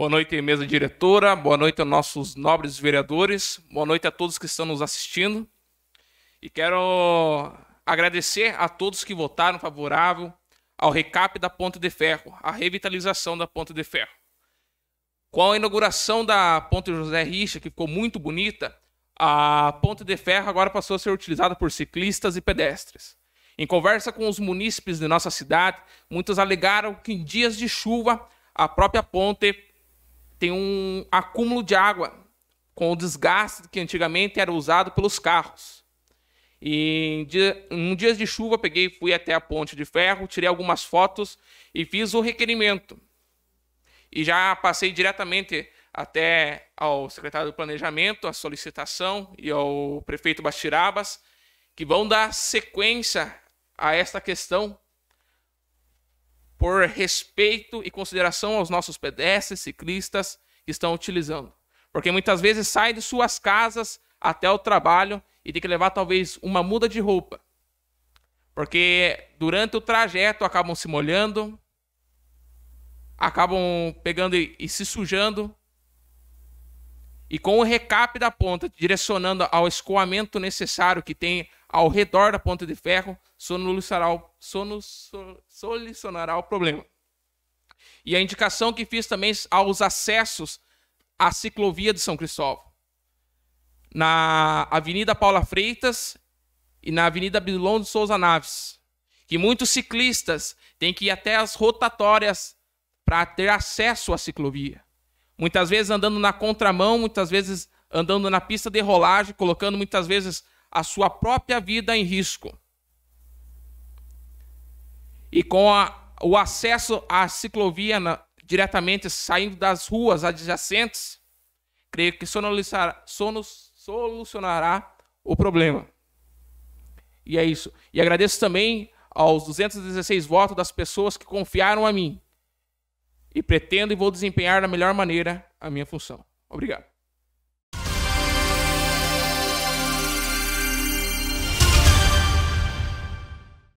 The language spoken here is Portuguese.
Boa noite, mesa diretora. Boa noite aos nossos nobres vereadores. Boa noite a todos que estão nos assistindo. E quero agradecer a todos que votaram favorável ao recap da Ponte de Ferro, a revitalização da Ponte de Ferro. Com a inauguração da Ponte José Richa, que ficou muito bonita, a Ponte de Ferro agora passou a ser utilizada por ciclistas e pedestres. Em conversa com os munícipes de nossa cidade, muitos alegaram que em dias de chuva a própria ponte tem um acúmulo de água com o desgaste que antigamente era usado pelos carros. E em, dia, em dias de chuva, peguei e fui até a ponte de ferro, tirei algumas fotos e fiz o requerimento. E já passei diretamente até ao secretário do Planejamento, a solicitação, e ao prefeito Bastirabas, que vão dar sequência a esta questão por respeito e consideração aos nossos pedestres, ciclistas que estão utilizando. Porque muitas vezes sai de suas casas até o trabalho e tem que levar talvez uma muda de roupa. Porque durante o trajeto acabam se molhando, acabam pegando e, e se sujando. E com o recap da ponta direcionando ao escoamento necessário que tem ao redor da ponta de ferro solucionará o, solucionará o problema. E a indicação que fiz também aos acessos à ciclovia de São Cristóvão. Na Avenida Paula Freitas e na Avenida Bilon de Souza Naves. Que muitos ciclistas têm que ir até as rotatórias para ter acesso à ciclovia. Muitas vezes andando na contramão, muitas vezes andando na pista de rolagem, colocando muitas vezes a sua própria vida em risco. E com a, o acesso à ciclovia na, diretamente saindo das ruas adjacentes, creio que sonos, solucionará o problema. E é isso. E agradeço também aos 216 votos das pessoas que confiaram a mim. E pretendo e vou desempenhar da melhor maneira a minha função. Obrigado.